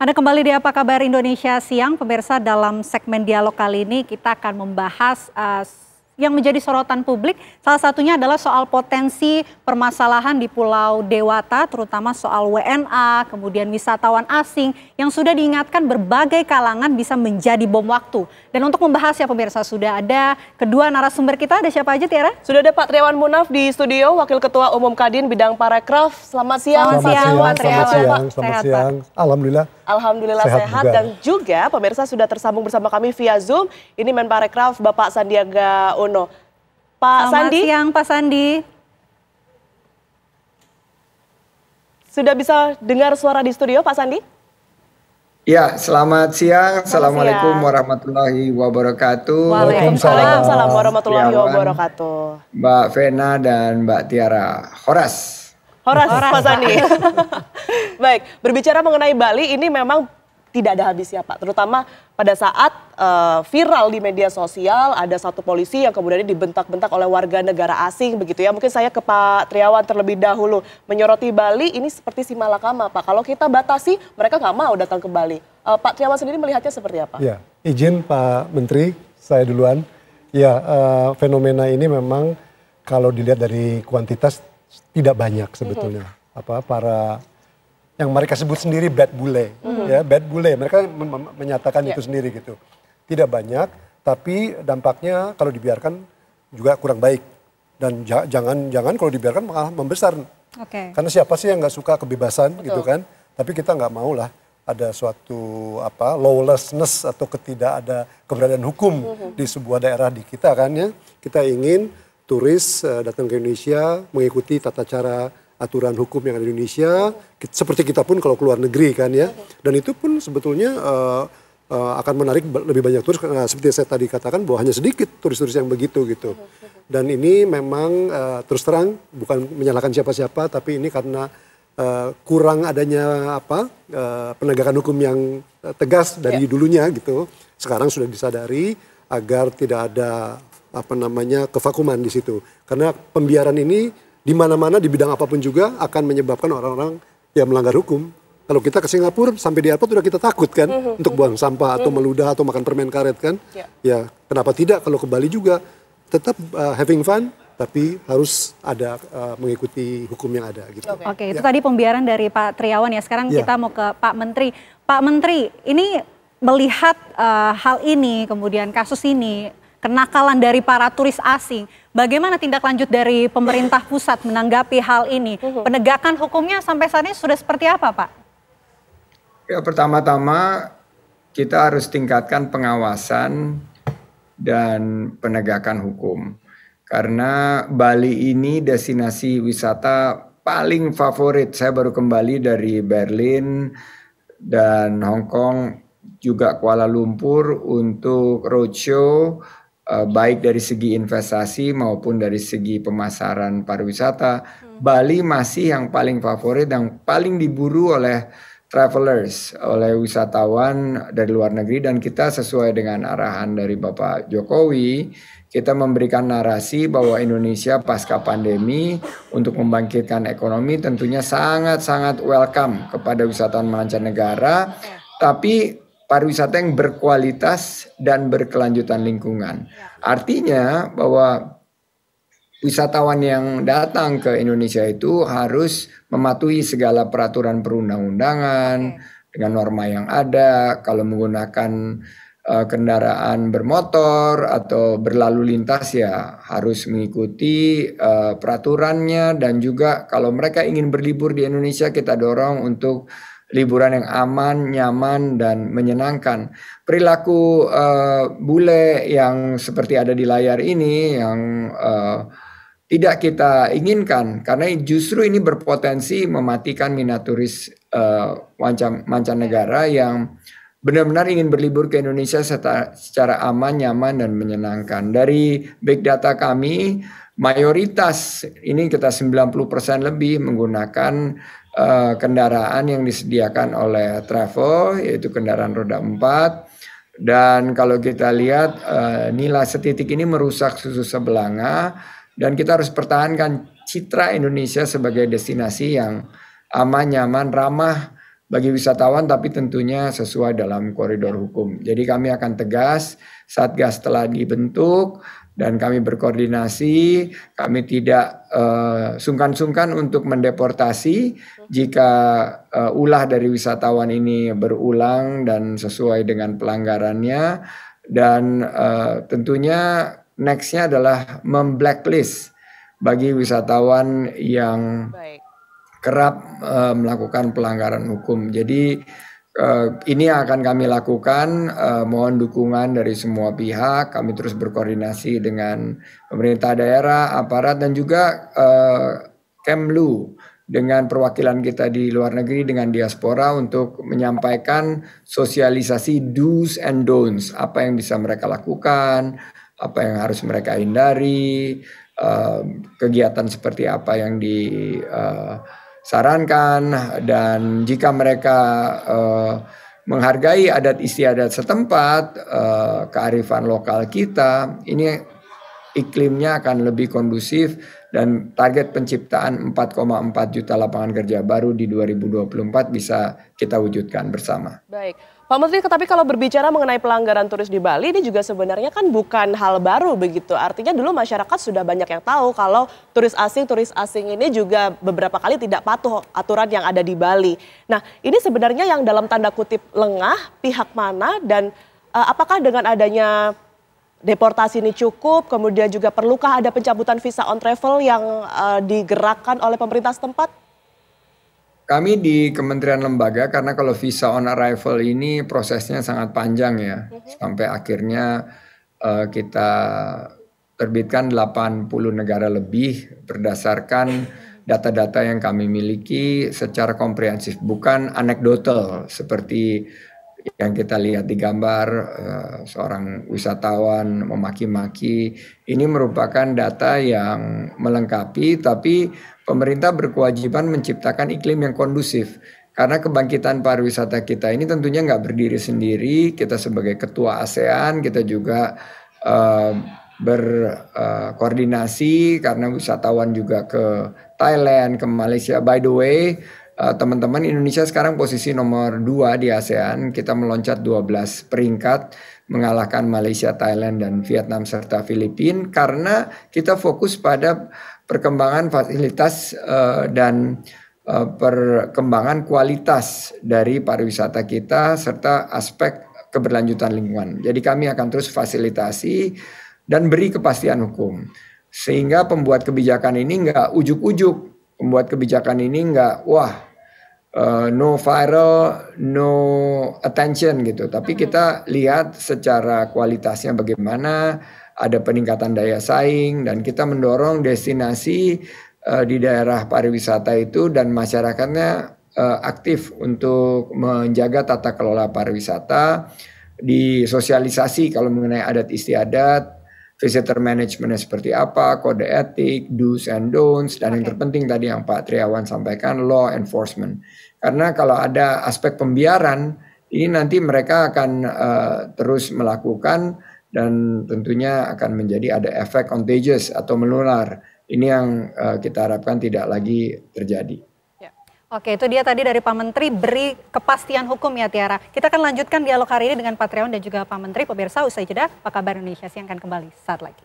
Anda kembali di Apa Kabar Indonesia Siang, pemirsa dalam segmen dialog kali ini kita akan membahas uh, yang menjadi sorotan publik salah satunya adalah soal potensi permasalahan di Pulau Dewata terutama soal WNA, kemudian wisatawan asing yang sudah diingatkan berbagai kalangan bisa menjadi bom waktu. Dan untuk membahas ya pemirsa sudah ada kedua narasumber kita ada siapa aja Tiara? Sudah ada Pak Triawan Munaf di studio Wakil Ketua Umum Kadin bidang Parekraf. Selamat siang. Selamat siang, Pak Selamat siang, selamat sehat, siang. Pak. Alhamdulillah. Alhamdulillah sehat, sehat dan juga pemirsa sudah tersambung bersama kami via Zoom. Ini Menparekraf Bapak Sandiaga Uno Harmono. Pak Selamat Sandi. siang Pak Sandi. Sudah bisa dengar suara di studio Pak Sandi? Ya, selamat siang. Selamat Assalamualaikum siang. warahmatullahi wabarakatuh. Waalaikumsalam Salam warahmatullahi wabarakatuh. Mbak Vena dan Mbak Tiara. Horas. Horas, Horas Pak Sandi. Baik, berbicara mengenai Bali ini memang tidak ada habisnya Pak. Terutama pada saat uh, viral di media sosial ada satu polisi yang kemudian dibentak-bentak oleh warga negara asing begitu ya. Mungkin saya ke Pak Triawan terlebih dahulu menyoroti Bali ini seperti si Malakama Pak. Kalau kita batasi mereka nggak mau datang ke Bali. Uh, Pak Triawan sendiri melihatnya seperti apa? Ya, izin Pak Menteri saya duluan. Ya uh, fenomena ini memang kalau dilihat dari kuantitas tidak banyak sebetulnya. Mm -hmm. Apa para yang mereka sebut sendiri bad bule, mm. ya bad bule. Mereka menyatakan yeah. itu sendiri gitu. Tidak banyak, tapi dampaknya kalau dibiarkan juga kurang baik. Dan jangan jangan kalau dibiarkan malah membesar. Okay. Karena siapa sih yang nggak suka kebebasan gitu Betul. gitu kan? Tapi kita nggak mau lah ada suatu apa lawlessness atau ketidak ada keberadaan hukum mm -hmm. di sebuah daerah di kita kan ya. Kita ingin turis uh, datang ke Indonesia mengikuti tata cara aturan hukum yang ada di Indonesia seperti kita pun kalau keluar negeri kan ya dan itu pun sebetulnya uh, uh, akan menarik lebih banyak turis karena seperti saya tadi katakan bahwa hanya sedikit turis-turis yang begitu gitu dan ini memang uh, terus terang bukan menyalahkan siapa-siapa tapi ini karena uh, kurang adanya apa uh, penegakan hukum yang tegas dari yeah. dulunya gitu sekarang sudah disadari agar tidak ada apa namanya kevakuman di situ karena pembiaran ini di mana-mana di bidang apapun juga akan menyebabkan orang-orang yang melanggar hukum. Kalau kita ke Singapura sampai di airport sudah kita takut kan mm-hmm. untuk buang sampah atau mhm. meludah atau makan permen karet kan. Yeah. Ya, kenapa tidak kalau ke Bali juga tetap uh, having fun tapi harus ada uh, mengikuti hukum yang ada gitu. Oke, okay. okay, itu ya. tadi pembiaran dari Pak Triawan ya. Sekarang ya. kita mau ke Pak Menteri. Pak Menteri, ini melihat uh, hal ini kemudian kasus ini kenakalan dari para turis asing. Bagaimana tindak lanjut dari pemerintah pusat menanggapi hal ini? Mhm. Penegakan hukumnya sampai saat ini sudah seperti apa, Pak? Ya, pertama-tama kita harus tingkatkan pengawasan dan penegakan hukum. Karena Bali ini destinasi wisata paling favorit. Saya baru kembali dari Berlin dan Hong Kong juga Kuala Lumpur untuk roadshow Eh, baik dari segi investasi maupun dari segi pemasaran pariwisata, hmm. Bali masih yang paling favorit dan paling diburu oleh travelers, oleh wisatawan dari luar negeri dan kita sesuai dengan arahan dari Bapak Jokowi, kita memberikan narasi bahwa Indonesia pasca pandemi untuk membangkitkan ekonomi tentunya sangat-sangat welcome kepada wisatawan mancanegara. Ya. Tapi pariwisata yang berkualitas dan berkelanjutan lingkungan. Ya. Artinya bahwa wisatawan yang datang ke Indonesia itu harus mematuhi segala peraturan perundang-undangan dengan norma yang ada. Kalau menggunakan uh, kendaraan bermotor atau berlalu lintas ya harus mengikuti uh, peraturannya dan juga kalau mereka ingin berlibur di Indonesia kita dorong untuk liburan yang aman, nyaman, dan menyenangkan. Perilaku uh, bule yang seperti ada di layar ini yang uh, tidak kita inginkan karena justru ini berpotensi mematikan minat turis uh, mancanegara iya. yang benar-benar ingin berlibur ke Indonesia secara aman, nyaman, dan menyenangkan. Dari big data kami, mayoritas ini kita 90% lebih menggunakan uh, kendaraan yang disediakan oleh travel yaitu kendaraan roda 4 dan kalau kita lihat uh, nilai setitik ini merusak susu sebelanga dan kita harus pertahankan citra Indonesia sebagai destinasi yang aman, nyaman, ramah bagi wisatawan tapi tentunya sesuai dalam koridor hukum. Jadi kami akan tegas, Satgas telah dibentuk, dan kami berkoordinasi, kami tidak eh, sungkan-sungkan uh, untuk mendeportasi jika uh, ulah dari wisatawan ini berulang dan sesuai dengan pelanggarannya dan uh, tentunya nextnya adalah memblacklist bagi wisatawan yang Baik. kerap uh, melakukan pelanggaran hukum. Jadi Uh, ini yang akan kami lakukan. Uh, mohon dukungan dari semua pihak. Kami terus berkoordinasi dengan pemerintah daerah, aparat, dan juga uh, Kemlu dengan perwakilan kita di luar negeri dengan diaspora untuk menyampaikan sosialisasi do's and don'ts, apa yang bisa mereka lakukan, apa yang harus mereka hindari, uh, kegiatan seperti apa yang di uh, sarankan dan jika mereka uh, menghargai adat istiadat setempat, uh, kearifan lokal kita, ini iklimnya akan lebih kondusif dan target penciptaan 4,4 juta lapangan kerja baru di 2024 bisa kita wujudkan bersama. Baik. Pak Menteri, tetapi kalau berbicara mengenai pelanggaran turis di Bali ini juga sebenarnya kan bukan hal baru begitu. Artinya dulu masyarakat sudah banyak yang tahu kalau turis asing, turis asing ini juga beberapa kali tidak patuh aturan yang ada di Bali. Nah, ini sebenarnya yang dalam tanda kutip lengah pihak mana dan uh, apakah dengan adanya deportasi ini cukup, kemudian juga perlukah ada pencabutan visa on travel yang uh, digerakkan oleh pemerintah setempat? Kami di Kementerian Lembaga karena kalau visa on arrival ini prosesnya sangat panjang ya, mm-hmm. sampai akhirnya uh, kita terbitkan 80 negara lebih berdasarkan data-data yang kami miliki secara komprehensif, bukan anekdotal seperti yang kita lihat di gambar eh, seorang wisatawan memaki-maki ini merupakan data yang melengkapi tapi pemerintah berkewajiban menciptakan iklim yang kondusif. Karena kebangkitan pariwisata kita ini tentunya nggak berdiri sendiri. Kita sebagai ketua ASEAN, kita juga uh, eh, berkoordinasi eh, uh, karena wisatawan juga ke Thailand, ke Malaysia. By the way, eh, teman-teman uh, Indonesia sekarang posisi nomor 2 di ASEAN. Kita meloncat 12 peringkat mengalahkan Malaysia, Thailand, dan Vietnam serta Filipina karena kita fokus pada perkembangan fasilitas uh, dan uh, perkembangan kualitas dari pariwisata kita serta aspek keberlanjutan lingkungan. Jadi kami akan terus fasilitasi dan beri kepastian hukum sehingga pembuat kebijakan ini enggak ujuk-ujuk, pembuat kebijakan ini enggak wah uh, no viral, no attention gitu. Tapi kita lihat secara kualitasnya bagaimana, ada peningkatan daya saing dan kita mendorong destinasi uh, di daerah pariwisata itu dan masyarakatnya uh, aktif untuk menjaga tata kelola pariwisata disosialisasi kalau mengenai adat istiadat visitor management seperti apa kode etik do's and don'ts dan okay. yang terpenting tadi yang Pak Triawan sampaikan law enforcement karena kalau ada aspek pembiaran ini nanti mereka akan uh, terus melakukan dan tentunya akan menjadi ada efek contagious atau menular. Ini yang uh, kita harapkan tidak lagi terjadi. Ya. Oke, itu dia tadi dari Pak Menteri beri kepastian hukum ya Tiara. Kita akan lanjutkan dialog hari ini dengan Patreon dan juga Pak Menteri. Pemirsa usai jeda, Pak Kabar Indonesia siang akan kembali saat lagi.